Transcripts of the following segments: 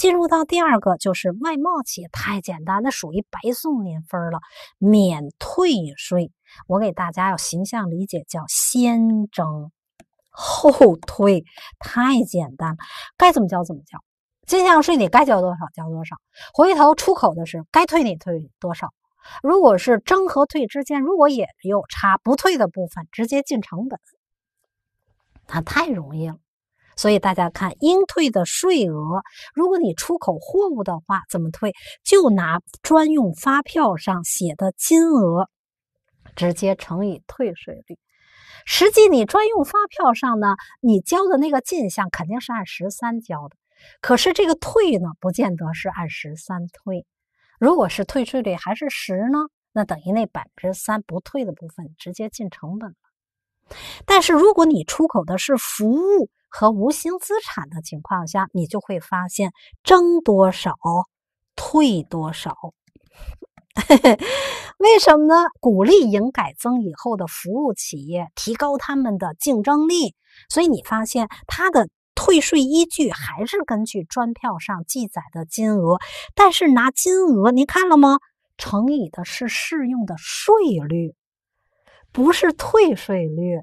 进入到第二个就是外贸企业太简单，那属于白送零分了，免退税。我给大家要形象理解叫先征后退，太简单了，该怎么交怎么交，进项税你该交多少交多少，回头出口的是该退你退多少。如果是征和退之间如果也有差不退的部分，直接进成本，它太容易了。所以大家看应退的税额，如果你出口货物的话，怎么退？就拿专用发票上写的金额，直接乘以退税率。实际你专用发票上呢，你交的那个进项肯定是按十三交的，可是这个退呢，不见得是按十三退。如果是退税率还是十呢，那等于那百分之三不退的部分直接进成本了。但是如果你出口的是服务，和无形资产的情况下，你就会发现征多少退多少。为什么呢？鼓励营改增以后的服务企业提高他们的竞争力，所以你发现它的退税依据还是根据专票上记载的金额，但是拿金额你看了吗？乘以的是适用的税率，不是退税率。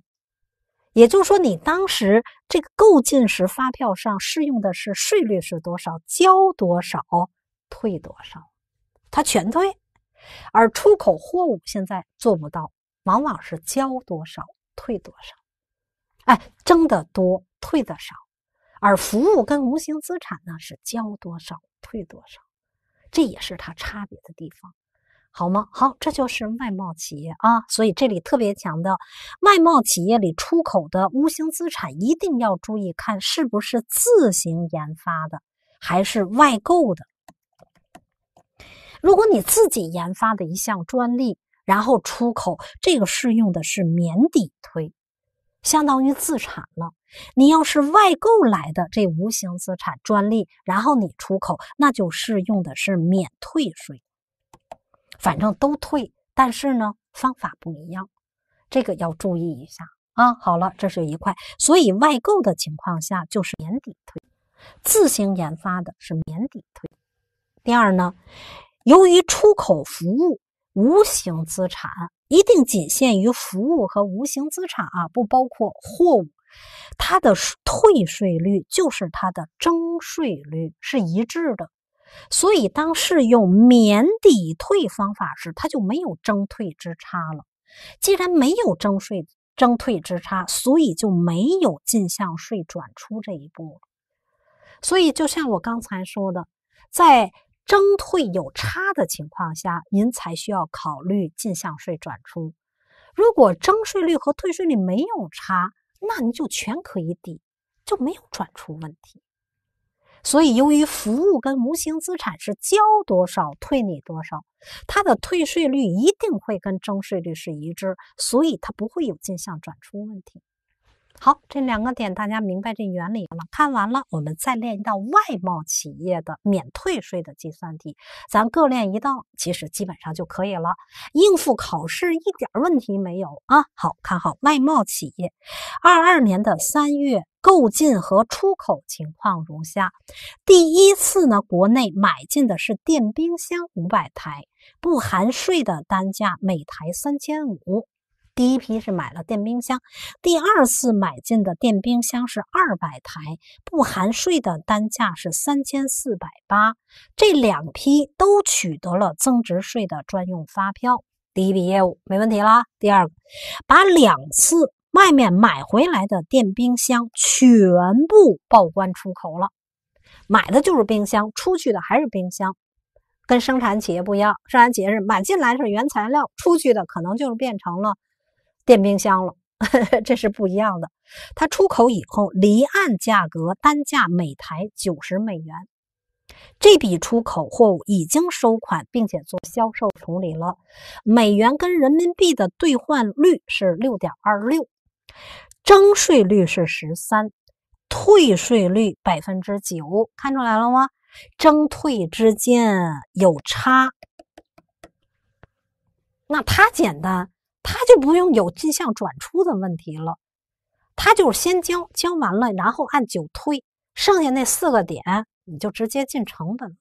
也就是说，你当时这个购进时发票上适用的是税率是多少，交多少，退多少，它全退；而出口货物现在做不到，往往是交多少退多少，哎，征得多退的少；而服务跟无形资产呢，是交多少退多少，这也是它差别的地方。好吗？好，这就是外贸企业啊，所以这里特别强调，外贸企业里出口的无形资产一定要注意看是不是自行研发的，还是外购的。如果你自己研发的一项专利，然后出口，这个适用的是免抵退，相当于自产了。你要是外购来的这无形资产专利，然后你出口，那就适用的是免退税。反正都退，但是呢，方法不一样，这个要注意一下啊。好了，这是一块，所以外购的情况下就是年底退，自行研发的是年底退。第二呢，由于出口服务无形资产一定仅限于服务和无形资产啊，不包括货物，它的退税率就是它的征税率是一致的。所以，当适用免抵退方法时，它就没有征退之差了。既然没有征税征退之差，所以就没有进项税转出这一步了。所以，就像我刚才说的，在征退有差的情况下，您才需要考虑进项税转出。如果征税率和退税率没有差，那你就全可以抵，就没有转出问题。所以，由于服务跟无形资产是交多少退你多少，它的退税率一定会跟征税率是一致，所以它不会有进项转出问题。好，这两个点大家明白这原理了。看完了，我们再练一道外贸企业的免退税的计算题，咱各练一道，其实基本上就可以了，应付考试一点问题没有啊。好看好外贸企业，二二年的三月。购进和出口情况如下：第一次呢，国内买进的是电冰箱五百台，不含税的单价每台三千五。第一批是买了电冰箱。第二次买进的电冰箱是二百台，不含税的单价是三千四百八。这两批都取得了增值税的专用发票。第一笔业务没问题啦。第二个，把两次。外面买回来的电冰箱全部报关出口了，买的就是冰箱，出去的还是冰箱，跟生产企业不一样。生产企业是买进来是原材料，出去的可能就是变成了电冰箱了，这是不一样的。它出口以后离岸价格单价每台九十美元，这笔出口货物已经收款并且做销售处理了。美元跟人民币的兑换率是六点二六。征税率是十三，退税率百分之九，看出来了吗？征退之间有差，那它简单，它就不用有进项转出的问题了，它就是先交，交完了然后按九退，剩下那四个点你就直接进成本了。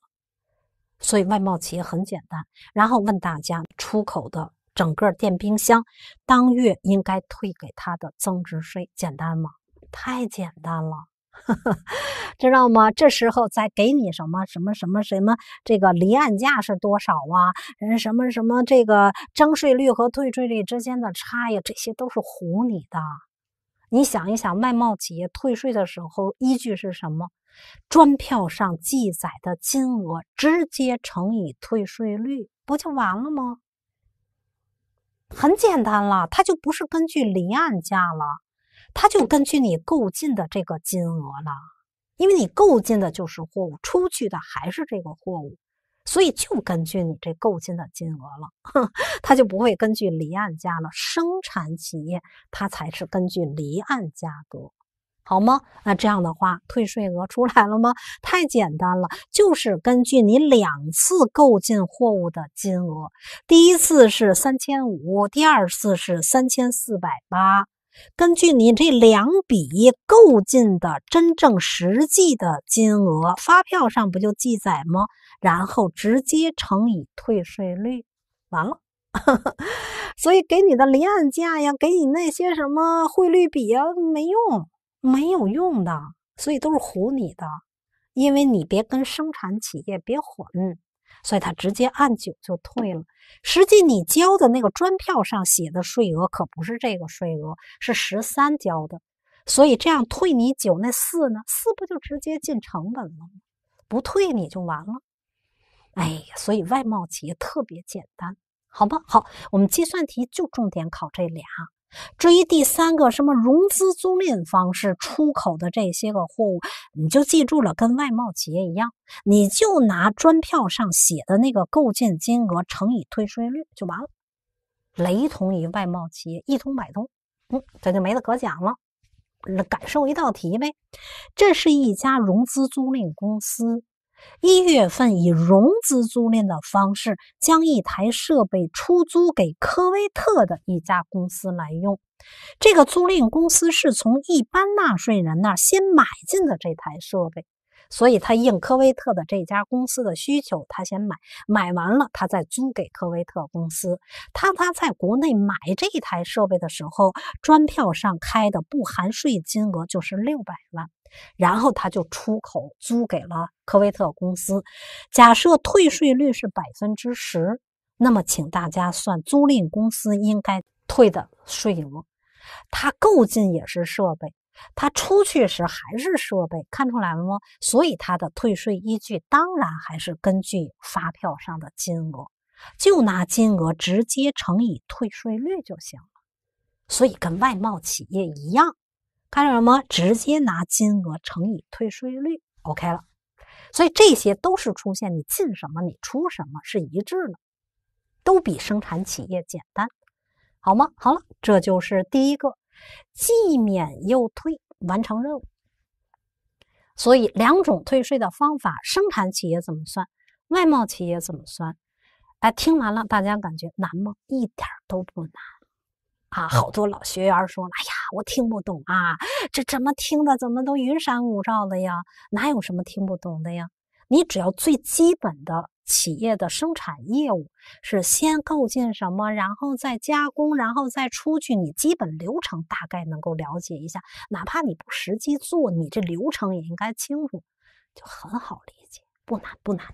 所以外贸企业很简单。然后问大家出口的。整个电冰箱当月应该退给他的增值税简单吗？太简单了，知道吗？这时候再给你什么什么什么什么这个离岸价是多少啊？人什么什么这个征税率和退税率之间的差呀，这些都是唬你的。你想一想，外贸企业退税的时候依据是什么？专票上记载的金额直接乘以退税率，不就完了吗？很简单了，它就不是根据离岸价了，它就根据你购进的这个金额了，因为你购进的就是货物，出去的还是这个货物，所以就根据你这购进的金额了，它就不会根据离岸价了。生产企业它才是根据离岸价格。好吗？那这样的话，退税额出来了吗？太简单了，就是根据你两次购进货物的金额，第一次是三千五，第二次是三千四百八，根据你这两笔购进的真正实际的金额，发票上不就记载吗？然后直接乘以退税率，完了。所以给你的离岸价呀，给你那些什么汇率比呀，没用。没有用的，所以都是唬你的，因为你别跟生产企业别混，所以他直接按九就退了。实际你交的那个专票上写的税额可不是这个税额，是十三交的。所以这样退你九那四呢？四不就直接进成本了吗？不退你就完了。哎呀，所以外贸企业特别简单，好不好，我们计算题就重点考这俩。至于第三个，什么融资租赁方式出口的这些个货物，你就记住了，跟外贸企业一样，你就拿专票上写的那个购进金额乘以退税率就完了，雷同于外贸企业一通百通，嗯，这就没得可讲了。感受一道题呗，这是一家融资租赁公司。一月份以融资租赁的方式，将一台设备出租给科威特的一家公司来用。这个租赁公司是从一般纳税人那先买进的这台设备，所以他应科威特的这家公司的需求，他先买，买完了他再租给科威特公司。他他在国内买这台设备的时候，专票上开的不含税金额就是六百万。然后他就出口租给了科威特公司，假设退税率是百分之十，那么请大家算租赁公司应该退的税额。他购进也是设备，他出去时还是设备，看出来了吗？所以他的退税依据当然还是根据发票上的金额，就拿金额直接乘以退税率就行了。所以跟外贸企业一样。看到什么？直接拿金额乘以退税率，OK 了。所以这些都是出现你进什么，你出什么是一致的，都比生产企业简单，好吗？好了，这就是第一个，既免又退，完成任务。所以两种退税的方法，生产企业怎么算，外贸企业怎么算？哎，听完了大家感觉难吗？一点都不难啊！好多老学员说：“哎呀。”我听不懂啊，这怎么听的？怎么都云山雾罩的呀？哪有什么听不懂的呀？你只要最基本的企业的生产业务是先构建什么，然后再加工，然后再出去，你基本流程大概能够了解一下。哪怕你不实际做，你这流程也应该清楚，就很好理解，不难不难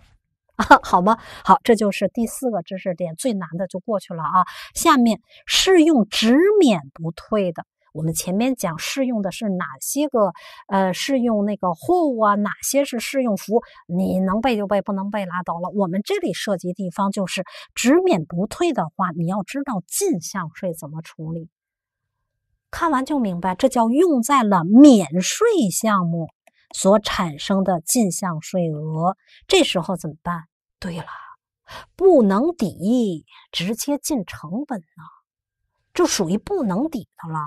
啊？好吗？好，这就是第四个知识点，最难的就过去了啊。下面是用只免不退的。我们前面讲适用的是哪些个？呃，适用那个货物啊，哪些是适用服？你能背就背，不能背拉倒了。我们这里涉及地方就是，只免不退的话，你要知道进项税怎么处理。看完就明白，这叫用在了免税项目所产生的进项税额。这时候怎么办？对了，不能抵，直接进成本呢。就属于不能抵的了，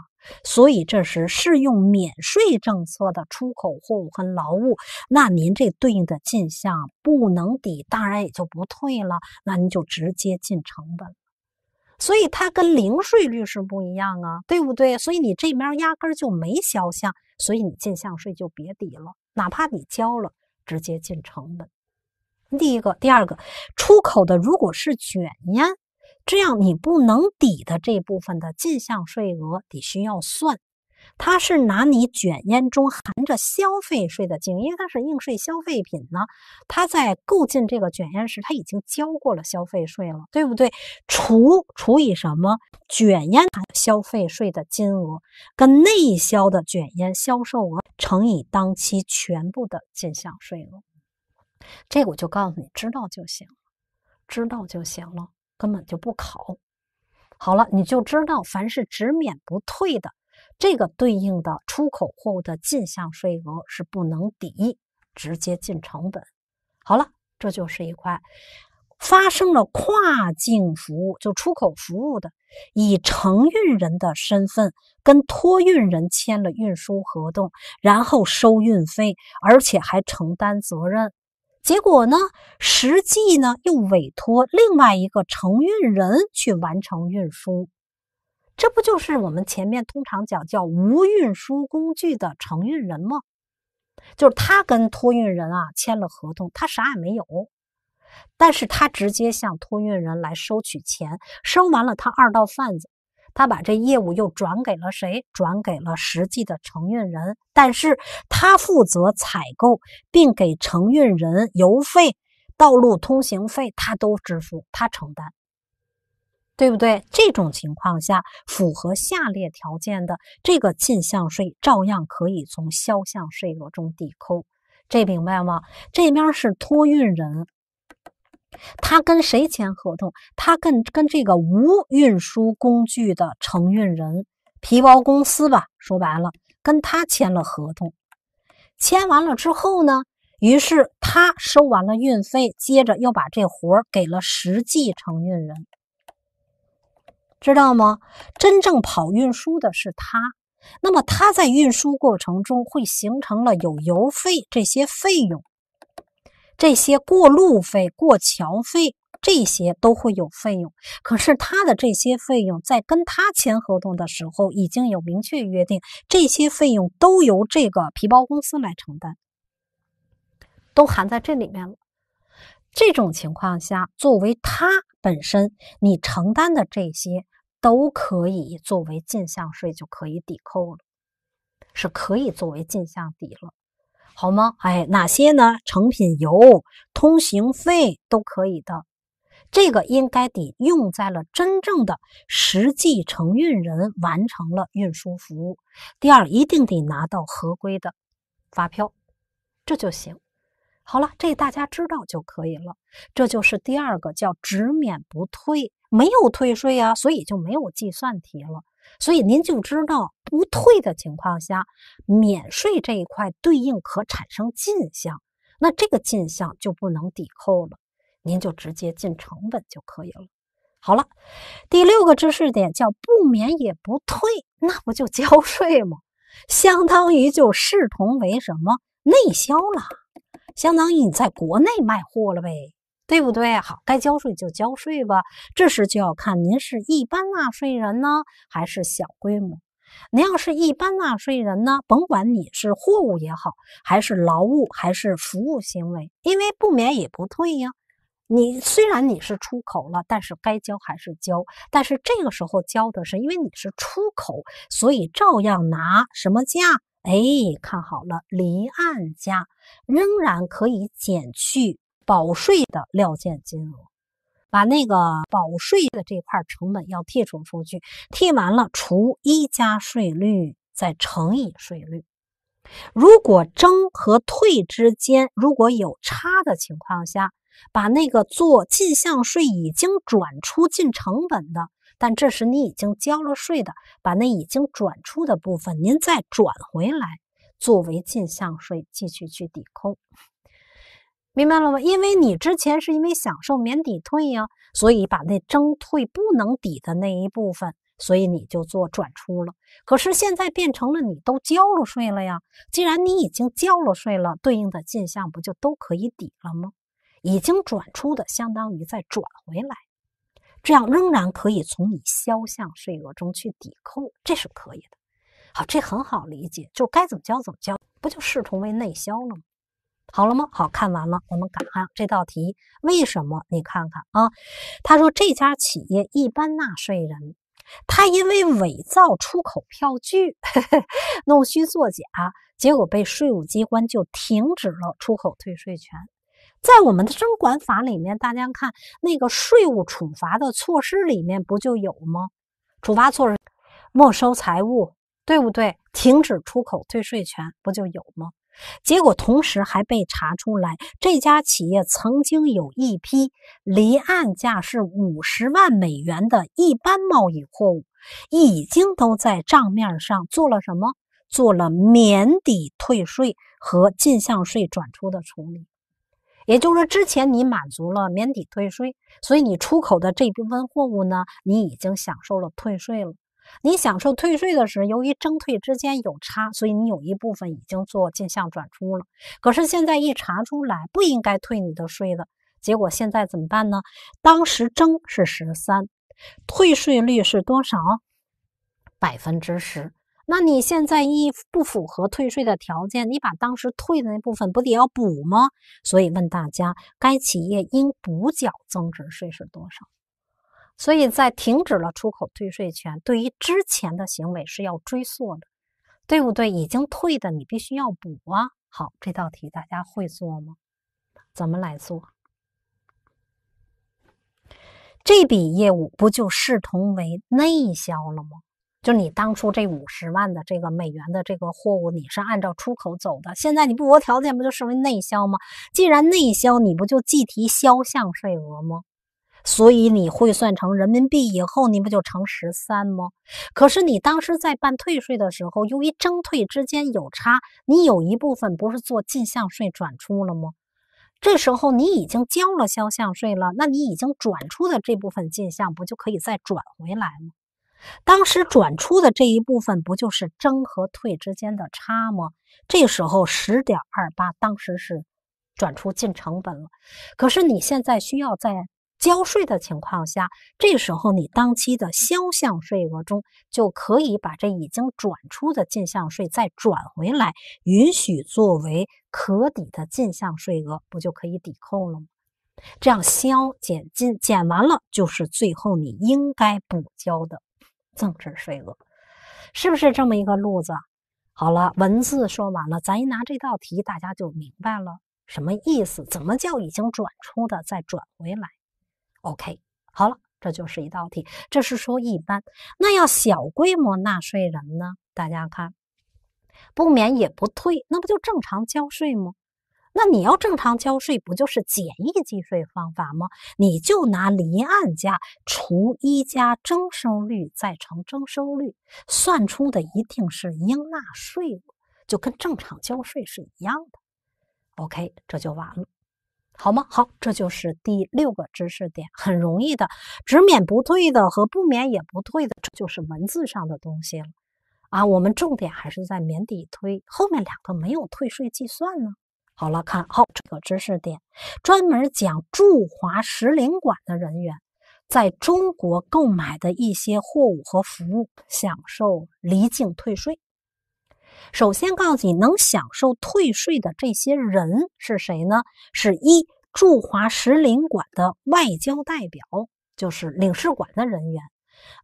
所以这时适用免税政策的出口货物和劳务，那您这对应的进项不能抵，当然也就不退了，那您就直接进成本所以它跟零税率是不一样啊，对不对？所以你这面压根就没销项，所以你进项税就别抵了，哪怕你交了，直接进成本。第一个，第二个，出口的如果是卷烟。这样你不能抵的这部分的进项税额得需要算，它是拿你卷烟中含着消费税的进，因为它是应税消费品呢，他在购进这个卷烟时他已经交过了消费税了，对不对？除除以什么卷烟含消费税的金额，跟内销的卷烟销售额乘以当期全部的进项税额，这个我就告诉你，知道就行知道就行了。根本就不考。好了，你就知道，凡是只免不退的，这个对应的出口货物的进项税额是不能抵，直接进成本。好了，这就是一块发生了跨境服务，就出口服务的，以承运人的身份跟托运人签了运输合同，然后收运费，而且还承担责任。结果呢？实际呢？又委托另外一个承运人去完成运输，这不就是我们前面通常讲叫无运输工具的承运人吗？就是他跟托运人啊签了合同，他啥也没有，但是他直接向托运人来收取钱，收完了他二道贩子。他把这业务又转给了谁？转给了实际的承运人，但是他负责采购，并给承运人油费、道路通行费，他都支付，他承担，对不对？这种情况下，符合下列条件的，这个进项税照样可以从销项税额中抵扣，这明白吗？这边是托运人。他跟谁签合同？他跟跟这个无运输工具的承运人皮包公司吧，说白了跟他签了合同。签完了之后呢，于是他收完了运费，接着又把这活给了实际承运人，知道吗？真正跑运输的是他。那么他在运输过程中会形成了有油费这些费用。这些过路费、过桥费，这些都会有费用。可是他的这些费用，在跟他签合同的时候，已经有明确约定，这些费用都由这个皮包公司来承担，都含在这里面了。这种情况下，作为他本身，你承担的这些都可以作为进项税，就可以抵扣了，是可以作为进项抵了。好吗？哎，哪些呢？成品油、通行费都可以的。这个应该得用在了真正的实际承运人完成了运输服务。第二，一定得拿到合规的发票，这就行。好了，这大家知道就可以了。这就是第二个叫只免不退，没有退税啊，所以就没有计算题了。所以您就知道，不退的情况下，免税这一块对应可产生进项，那这个进项就不能抵扣了，您就直接进成本就可以了。好了，第六个知识点叫不免也不退，那不就交税吗？相当于就视同为什么内销了，相当于你在国内卖货了呗。对不对？好，该交税就交税吧。这时就要看您是一般纳税人呢，还是小规模。您要是一般纳税人呢，甭管你是货物也好，还是劳务，还是服务行为，因为不免也不退呀。你虽然你是出口了，但是该交还是交。但是这个时候交的是，因为你是出口，所以照样拿什么价？哎，看好了，离岸价仍然可以减去。保税的料件金额，把那个保税的这块成本要剔除出去，剔完了除一加税率，再乘以税率。如果征和退之间如果有差的情况下，把那个做进项税已经转出进成本的，但这是你已经交了税的，把那已经转出的部分，您再转回来作为进项税继续去抵扣。明白了吗？因为你之前是因为享受免抵退呀，所以把那征退不能抵的那一部分，所以你就做转出了。可是现在变成了你都交了税了呀，既然你已经交了税了，对应的进项不就都可以抵了吗？已经转出的相当于再转回来，这样仍然可以从你销项税额中去抵扣，这是可以的。好，这很好理解，就该怎么交怎么交，不就视同为内销了吗？好了吗？好看完了，我们赶上这道题。为什么？你看看啊，他说这家企业一般纳税人，他因为伪造出口票据，弄虚作假，结果被税务机关就停止了出口退税权。在我们的征管法里面，大家看那个税务处罚的措施里面不就有吗？处罚措施，没收财物，对不对？停止出口退税权不就有吗？结果，同时还被查出来，这家企业曾经有一批离岸价是五十万美元的一般贸易货物，已经都在账面上做了什么？做了免抵退税和进项税转出的处理。也就是说，之前你满足了免抵退税，所以你出口的这部分货物呢，你已经享受了退税了。你享受退税的时候，由于征退之间有差，所以你有一部分已经做进项转出了。可是现在一查出来，不应该退你的税的，结果现在怎么办呢？当时征是十三，退税率是多少？百分之十。那你现在一不符合退税的条件，你把当时退的那部分不得要补吗？所以问大家，该企业应补缴增值税是多少？所以在停止了出口退税权，对于之前的行为是要追溯的，对不对？已经退的你必须要补啊。好，这道题大家会做吗？怎么来做？这笔业务不就视同为内销了吗？就你当初这五十万的这个美元的这个货物，你是按照出口走的，现在你不符合条件，不就视为内销吗？既然内销，你不就计提销项税额吗？所以你会算成人民币以后，你不就乘十三吗？可是你当时在办退税的时候，由于征退之间有差，你有一部分不是做进项税转出了吗？这时候你已经交了销项税了，那你已经转出的这部分进项不就可以再转回来吗？当时转出的这一部分不就是征和退之间的差吗？这时候十点二八当时是转出进成本了，可是你现在需要再。交税的情况下，这时候你当期的销项税额中就可以把这已经转出的进项税再转回来，允许作为可抵的进项税额，不就可以抵扣了吗？这样销减进减完了，就是最后你应该补交的增值税额，是不是这么一个路子？好了，文字说完了，咱一拿这道题，大家就明白了什么意思？怎么叫已经转出的再转回来？OK，好了，这就是一道题。这是说一般，那要小规模纳税人呢？大家看，不免也不退，那不就正常交税吗？那你要正常交税，不就是简易计税方法吗？你就拿离岸价除一加征收率，再乘征收率，算出的一定是应纳税额，就跟正常交税是一样的。OK，这就完了。好吗？好，这就是第六个知识点，很容易的。只免不退的和不免也不退的，这就是文字上的东西了啊。我们重点还是在免抵推，后面两个没有退税计算呢。好了，看好这个知识点，专门讲驻华使领馆的人员在中国购买的一些货物和服务，享受离境退税。首先告诉你，能享受退税的这些人是谁呢？是一驻华使领馆的外交代表，就是领事馆的人员；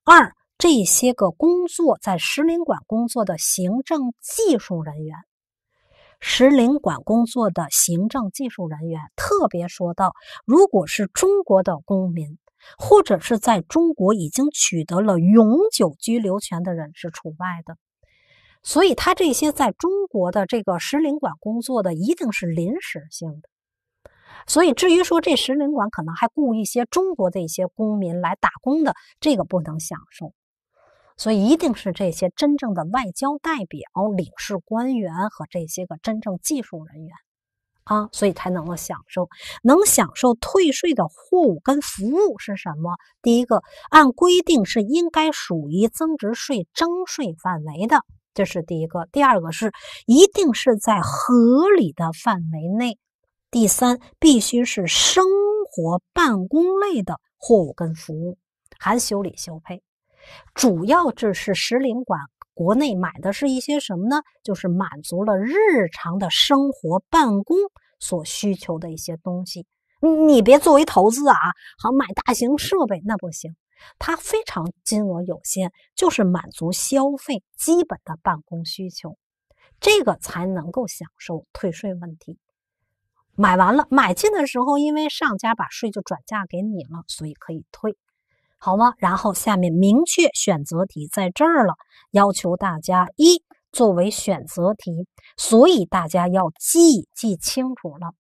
二这些个工作在使领馆工作的行政技术人员，使领馆工作的行政技术人员。特别说到，如果是中国的公民，或者是在中国已经取得了永久居留权的人，是除外的。所以，他这些在中国的这个使领馆工作的一定是临时性的。所以，至于说这使领馆可能还雇一些中国的一些公民来打工的，这个不能享受。所以，一定是这些真正的外交代表、领事官员和这些个真正技术人员啊，所以才能够享受能享受退税的货物跟服务是什么？第一个，按规定是应该属于增值税征税范围的。这是第一个，第二个是一定是在合理的范围内，第三必须是生活办公类的货物跟服务，含修理修配。主要这是使林馆国内买的是一些什么呢？就是满足了日常的生活办公所需求的一些东西。你别作为投资啊，好买大型设备那不行。它非常金额有限，就是满足消费基本的办公需求，这个才能够享受退税问题。买完了，买进的时候，因为上家把税就转嫁给你了，所以可以退，好吗？然后下面明确选择题在这儿了，要求大家一作为选择题，所以大家要记记清楚了。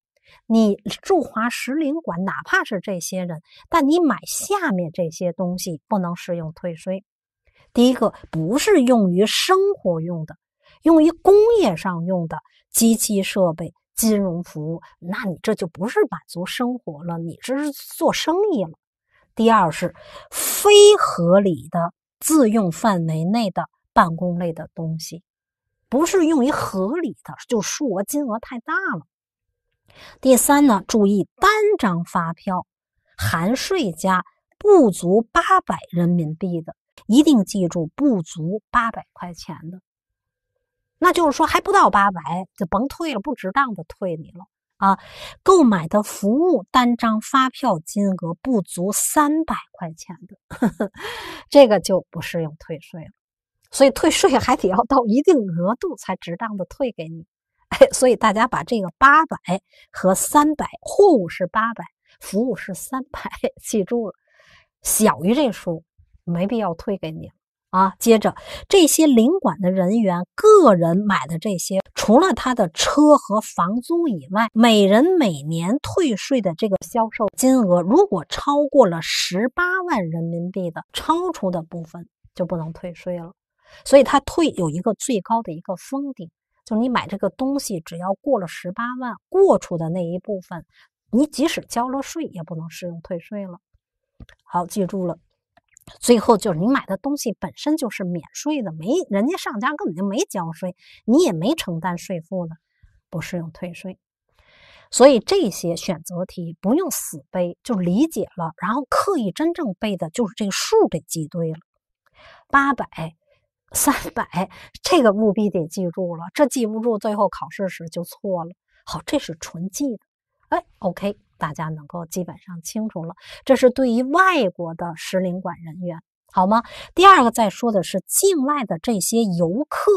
你驻华使领馆，哪怕是这些人，但你买下面这些东西不能适用退税。第一个，不是用于生活用的，用于工业上用的机器设备、金融服务，那你这就不是满足生活了，你这是做生意了。第二是非合理的自用范围内的办公类的东西，不是用于合理的，就数额金额太大了。第三呢，注意单张发票含税价不足八百人民币的，一定记住不足八百块钱的，那就是说还不到八百，就甭退了，不值当的退你了啊。购买的服务单张发票金额不足三百块钱的，呵呵，这个就不适用退税了。所以退税还得要到一定额度才值当的退给你。所以大家把这个八百和三百，货物是八百，服务是三百，记住了。小于这数，没必要退给你啊。接着，这些领馆的人员个人买的这些，除了他的车和房租以外，每人每年退税的这个销售金额，如果超过了十八万人民币的，超出的部分就不能退税了。所以他退有一个最高的一个封顶。就你买这个东西，只要过了十八万，过出的那一部分，你即使交了税，也不能适用退税了。好，记住了。最后就是你买的东西本身就是免税的，没人家上家根本就没交税，你也没承担税负呢，不适用退税。所以这些选择题不用死背，就理解了，然后刻意真正背的就是这个数给记对了，八百。三百，这个务必得记住了，这记不住，最后考试时就错了。好，这是纯记的，哎，OK，大家能够基本上清楚了。这是对于外国的使领馆人员，好吗？第二个再说的是，境外的这些游客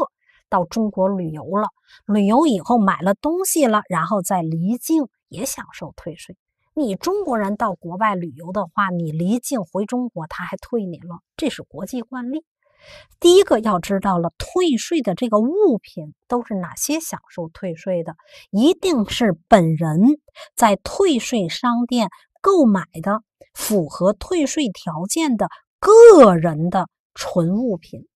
到中国旅游了，旅游以后买了东西了，然后再离境也享受退税。你中国人到国外旅游的话，你离境回中国，他还退你了，这是国际惯例。第一个要知道了，退税的这个物品都是哪些享受退税的？一定是本人在退税商店购买的，符合退税条件的个人的纯物品，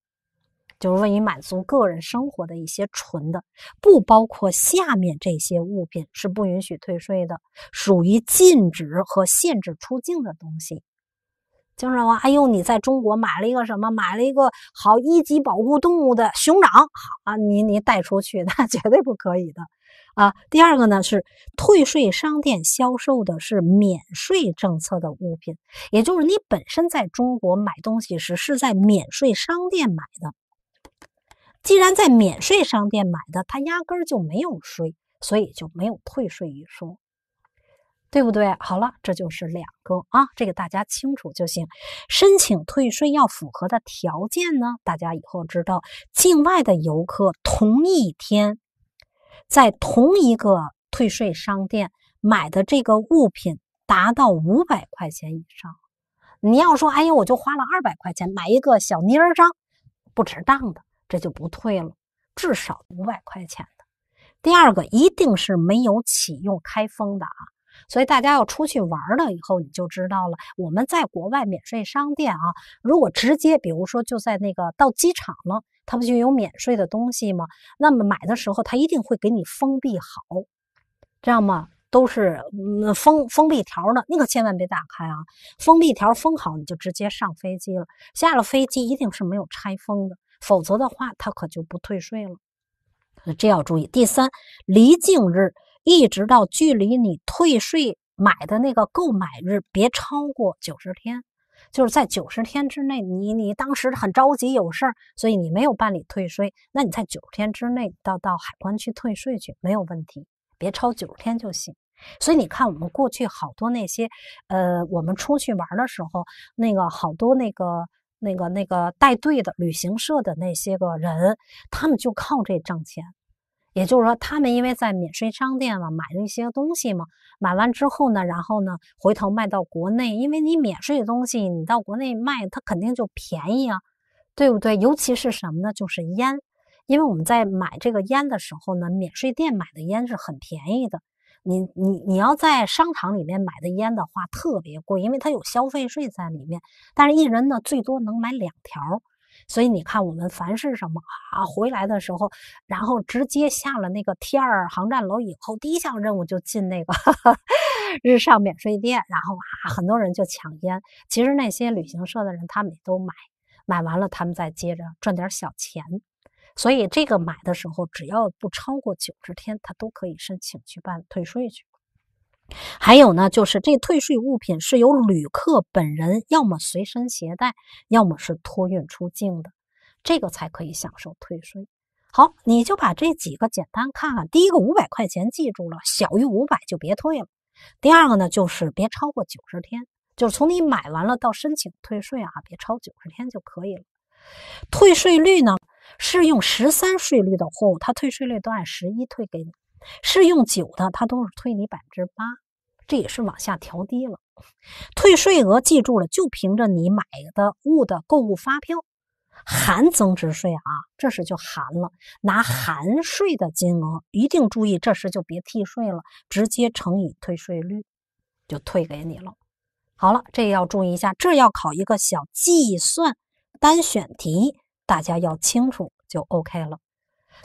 就是为你满足个人生活的一些纯的，不包括下面这些物品是不允许退税的，属于禁止和限制出境的东西。常说哎呦，你在中国买了一个什么？买了一个好一级保护动物的熊掌，好啊！你你带出去，那绝对不可以的 啊！第二个呢是退税商店销售的是免税政策的物品，也就是你本身在中国买东西时是在免税商店买的。既然在免税商店买的，它压根儿就没有税，所以就没有退税一说。对不对？好了，这就是两个啊，这个大家清楚就行。申请退税要符合的条件呢，大家以后知道。境外的游客同一天在同一个退税商店买的这个物品达到五百块钱以上，你要说哎呀，我就花了二百块钱买一个小泥人儿章，不值当的，这就不退了，至少五百块钱的。第二个一定是没有启用开封的啊。所以大家要出去玩了以后，你就知道了。我们在国外免税商店啊，如果直接，比如说就在那个到机场了，它不就有免税的东西吗？那么买的时候，它一定会给你封闭好，知道吗？都是封封闭条的，你可千万别打开啊！封闭条封好，你就直接上飞机了。下了飞机一定是没有拆封的，否则的话，它可就不退税了。这要注意。第三，离境日。一直到距离你退税买的那个购买日别超过九十天，就是在九十天之内，你你当时很着急有事儿，所以你没有办理退税，那你在九十天之内到到海关去退税去没有问题，别超九十天就行。所以你看我们过去好多那些，呃，我们出去玩的时候，那个好多那个那个那个带队的旅行社的那些个人，他们就靠这挣钱。也就是说，他们因为在免税商店嘛，买了一些东西嘛，买完之后呢，然后呢，回头卖到国内，因为你免税的东西，你到国内卖，它肯定就便宜啊，对不对？尤其是什么呢？就是烟，因为我们在买这个烟的时候呢，免税店买的烟是很便宜的，你你你要在商场里面买的烟的话，特别贵，因为它有消费税在里面。但是，一人呢，最多能买两条。所以你看，我们凡是什么啊，回来的时候，然后直接下了那个 T 二航站楼以后，第一项任务就进那个 日上免税店，然后啊，很多人就抢烟。其实那些旅行社的人，他们也都买，买完了他们再接着赚点小钱。所以这个买的时候，只要不超过九十天，他都可以申请去办退税去。还有呢，就是这退税物品是由旅客本人，要么随身携带，要么是托运出境的，这个才可以享受退税。好，你就把这几个简单看看。第一个五百块钱记住了，小于五百就别退了。第二个呢，就是别超过九十天，就是从你买完了到申请退税啊，别超九十天就可以了。退税率呢，适用十三税率的货物，它退税率都按十一退给你。是用九的，它都是退你百分之八，这也是往下调低了。退税额记住了，就凭着你买的物的购物发票，含增值税啊，这时就含了，拿含税的金额，一定注意，这时就别替税了，直接乘以退税率，就退给你了。好了，这要注意一下，这要考一个小计算单选题，大家要清楚就 OK 了。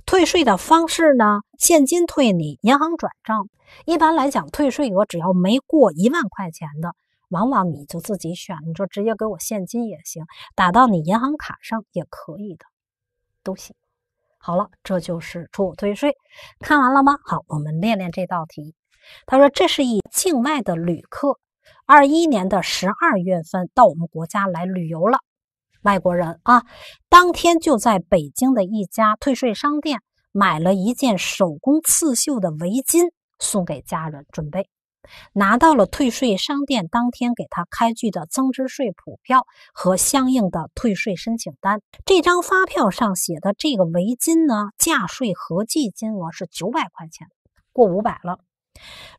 退税的方式呢？现金退你，银行转账。一般来讲，退税额只要没过一万块钱的，往往你就自己选。你说直接给我现金也行，打到你银行卡上也可以的，都行。好了，这就是出退税。看完了吗？好，我们练练这道题。他说，这是一境外的旅客，二一年的十二月份到我们国家来旅游了。外国人啊，当天就在北京的一家退税商店买了一件手工刺绣的围巾，送给家人准备。拿到了退税商店当天给他开具的增值税普票和相应的退税申请单。这张发票上写的这个围巾呢，价税合计金额是九百块钱，过五百了。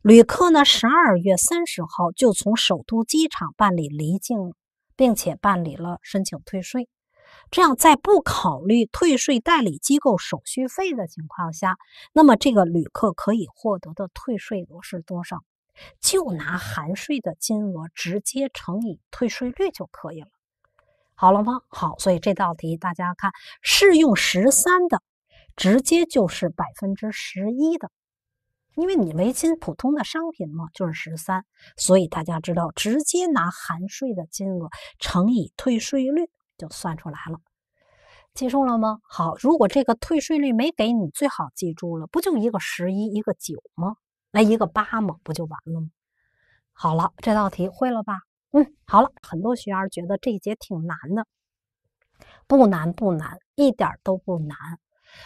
旅客呢，十二月三十号就从首都机场办理离境并且办理了申请退税，这样在不考虑退税代理机构手续费的情况下，那么这个旅客可以获得的退税额是多少？就拿含税的金额直接乘以退税率就可以了。好了吗？好，所以这道题大家看适用十三的，直接就是百分之十一的。因为你围巾普通的商品嘛，就是十三，所以大家知道，直接拿含税的金额乘以退税率，就算出来了。记住了吗？好，如果这个退税率没给你，最好记住了，不就一个十一一个九吗？那一个八吗？不就完了吗？好了，这道题会了吧？嗯，好了，很多学员觉得这一节挺难的，不难不难，一点都不难。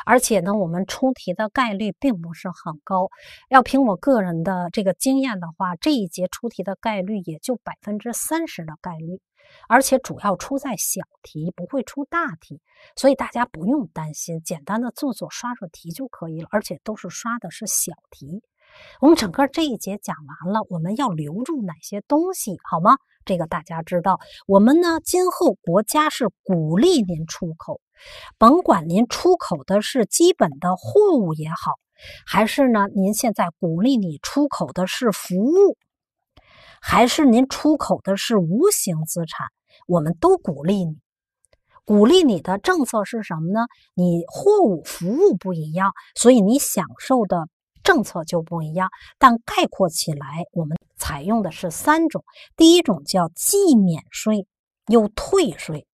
而且呢，我们出题的概率并不是很高。要凭我个人的这个经验的话，这一节出题的概率也就百分之三十的概率。而且主要出在小题，不会出大题，所以大家不用担心，简单的做做刷刷题就可以了。而且都是刷的是小题。我们整个这一节讲完了，我们要留住哪些东西，好吗？这个大家知道。我们呢，今后国家是鼓励您出口。甭管您出口的是基本的货物也好，还是呢您现在鼓励你出口的是服务，还是您出口的是无形资产，我们都鼓励你。鼓励你的政策是什么呢？你货物、服务不一样，所以你享受的政策就不一样。但概括起来，我们采用的是三种：第一种叫既免税又退税。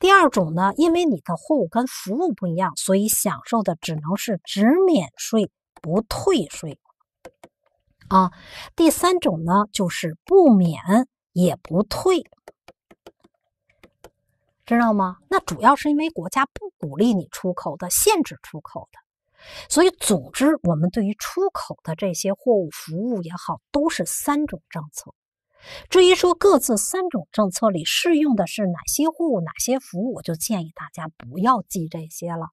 第二种呢，因为你的货物跟服务不一样，所以享受的只能是只免税不退税。啊，第三种呢，就是不免也不退，知道吗？那主要是因为国家不鼓励你出口的，限制出口的。所以，总之，我们对于出口的这些货物、服务也好，都是三种政策。至于说各自三种政策里适用的是哪些户、哪些服务，我就建议大家不要记这些了。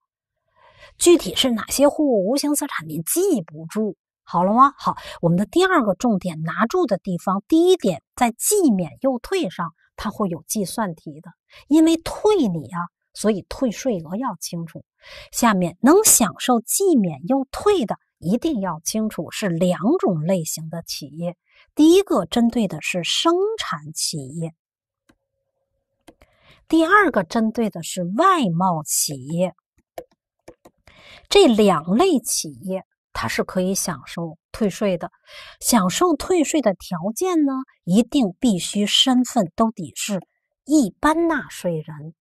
具体是哪些户、无形资产，您记不住，好了吗？好，我们的第二个重点拿住的地方，第一点在“既免又退”上，它会有计算题的，因为退你啊，所以退税额要清楚。下面能享受“既免又退”的，一定要清楚是两种类型的企业。第一个针对的是生产企业，第二个针对的是外贸企业。这两类企业它是可以享受退税的。享受退税的条件呢，一定必须身份都得是一般纳税人，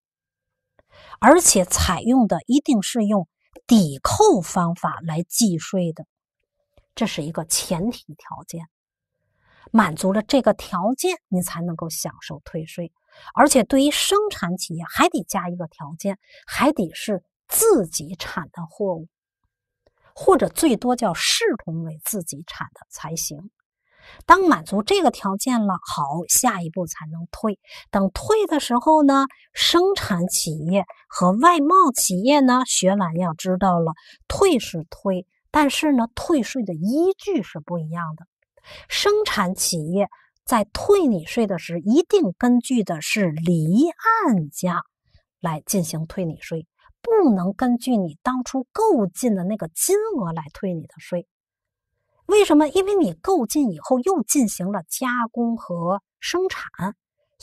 而且采用的一定是用抵扣方法来计税的，这是一个前提条件。满足了这个条件，你才能够享受退税。而且对于生产企业，还得加一个条件，还得是自己产的货物，或者最多叫视同为自己产的才行。当满足这个条件了，好，下一步才能退。等退的时候呢，生产企业和外贸企业呢，学完要知道了，退是退，但是呢，退税的依据是不一样的。生产企业在退你税的时，一定根据的是离岸价来进行退你税，不能根据你当初购进的那个金额来退你的税。为什么？因为你购进以后又进行了加工和生产。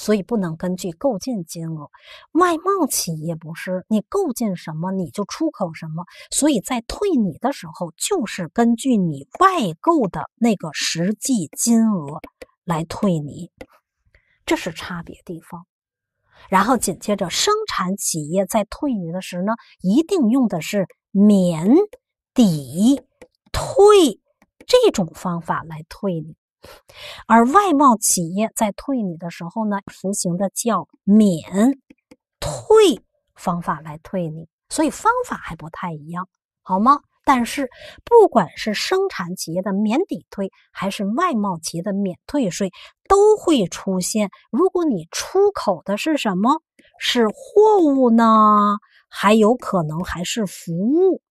所以不能根据购进金额，外贸企业不是你购进什么你就出口什么，所以在退你的时候就是根据你外购的那个实际金额来退你，这是差别地方。然后紧接着，生产企业在退你的时候呢，一定用的是免抵退这种方法来退你。而外贸企业在退你的时候呢，实行的叫免退方法来退你，所以方法还不太一样，好吗？但是不管是生产企业的免抵退，还是外贸企业的免退税，都会出现。如果你出口的是什么，是货物呢？还有可能还是服务，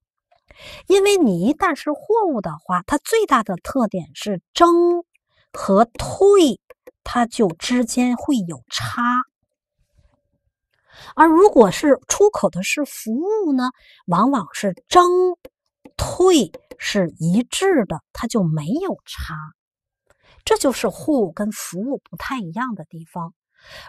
因为你一旦是货物的话，它最大的特点是征。和退，它就之间会有差；而如果是出口的是服务呢，往往是征退是一致的，它就没有差。这就是 who 跟服务不太一样的地方。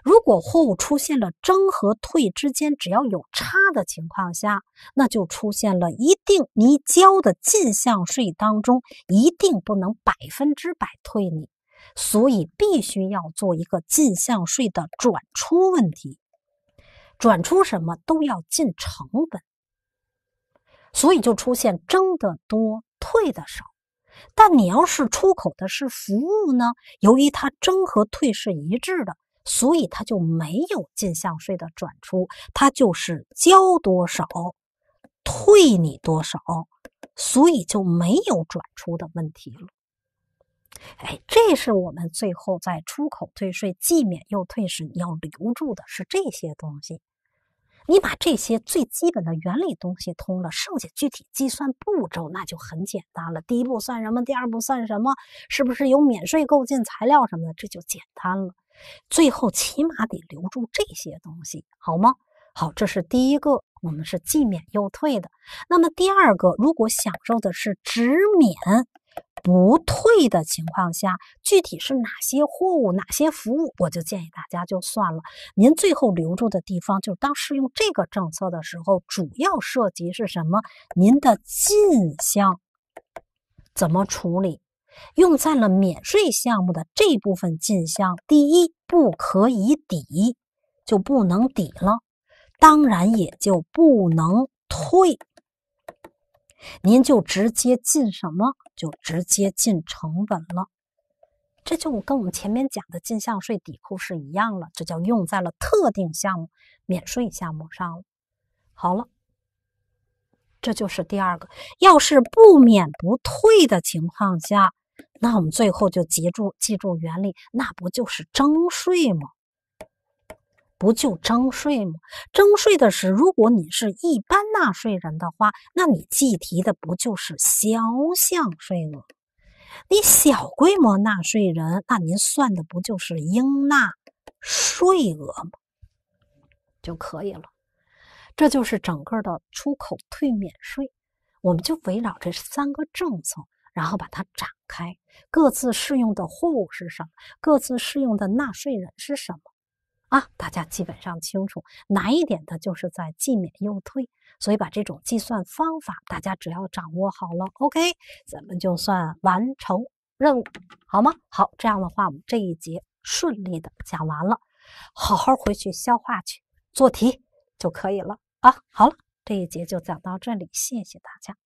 如果货物出现了征和退之间只要有差的情况下，那就出现了一定你交的进项税当中一定不能百分之百退你，所以必须要做一个进项税的转出问题，转出什么都要进成本，所以就出现征的多退的少。但你要是出口的是服务呢？由于它征和退是一致的。所以它就没有进项税的转出，它就是交多少退你多少，所以就没有转出的问题了。哎，这是我们最后在出口退税既免又退时你要留住的是这些东西。你把这些最基本的原理东西通了，剩下具体计算步骤那就很简单了。第一步算什么？第二步算什么？是不是有免税购进材料什么的？这就简单了。最后起码得留住这些东西，好吗？好，这是第一个，我们是既免又退的。那么第二个，如果享受的是只免不退的情况下，具体是哪些货物、哪些服务，我就建议大家就算了。您最后留住的地方，就当适用这个政策的时候，主要涉及是什么？您的进项怎么处理？用在了免税项目的这部分进项，第一不可以抵，就不能抵了，当然也就不能退。您就直接进什么？就直接进成本了。这就跟我们前面讲的进项税抵扣是一样了，这叫用在了特定项目、免税项目上了。好了，这就是第二个。要是不免不退的情况下。那我们最后就记住，记住原理，那不就是征税吗？不就征税吗？征税的是，如果你是一般纳税人的话，那你计提的不就是销项税额？你小规模纳税人，那您算的不就是应纳税额吗？就可以了。这就是整个的出口退免税，我们就围绕这三个政策。然后把它展开，各自适用的货物是什么？各自适用的纳税人是什么？啊，大家基本上清楚。难一点的就是在既免又退，所以把这种计算方法大家只要掌握好了，OK，咱们就算完成任务，好吗？好，这样的话我们这一节顺利的讲完了，好好回去消化去做题就可以了啊。好了，这一节就讲到这里，谢谢大家。